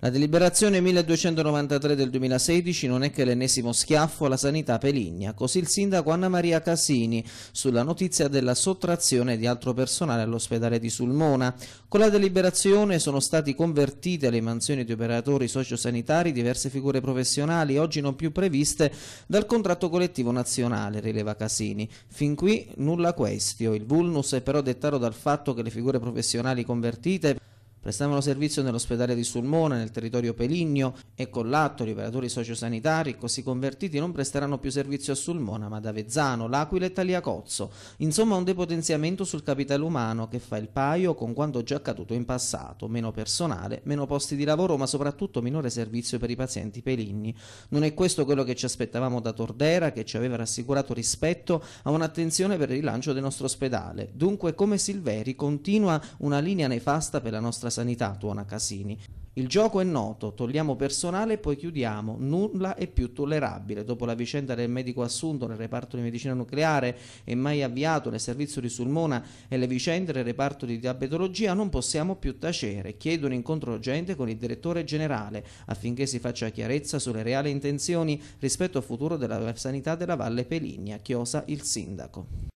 La deliberazione 1293 del 2016 non è che l'ennesimo schiaffo alla sanità peligna, così il sindaco Anna Maria Casini sulla notizia della sottrazione di altro personale all'ospedale di Sulmona. Con la deliberazione sono stati convertite alle mansioni di operatori sociosanitari diverse figure professionali oggi non più previste dal contratto collettivo nazionale, rileva Casini. Fin qui nulla questio, il vulnus è però dettato dal fatto che le figure professionali convertite Prestavano servizio nell'ospedale di Sulmona, nel territorio Peligno e con l'atto gli operatori sociosanitari, così convertiti non presteranno più servizio a Sulmona, ma ad Avezzano, L'Aquila e Tagliacozzo. Insomma un depotenziamento sul capitale umano che fa il paio con quanto già accaduto in passato, meno personale, meno posti di lavoro, ma soprattutto minore servizio per i pazienti peligni. Non è questo quello che ci aspettavamo da Tordera, che ci aveva rassicurato rispetto a un'attenzione per il rilancio del nostro ospedale. Dunque, come Silveri, continua una linea nefasta per la nostra salute sanità, tuona Casini. Il gioco è noto, togliamo personale e poi chiudiamo, nulla è più tollerabile. Dopo la vicenda del medico assunto nel reparto di medicina nucleare e mai avviato nel servizio di Sulmona e le vicende del reparto di diabetologia non possiamo più tacere. Chiedo un incontro urgente con il direttore generale affinché si faccia chiarezza sulle reali intenzioni rispetto al futuro della sanità della Valle Peligna, chiosa il sindaco.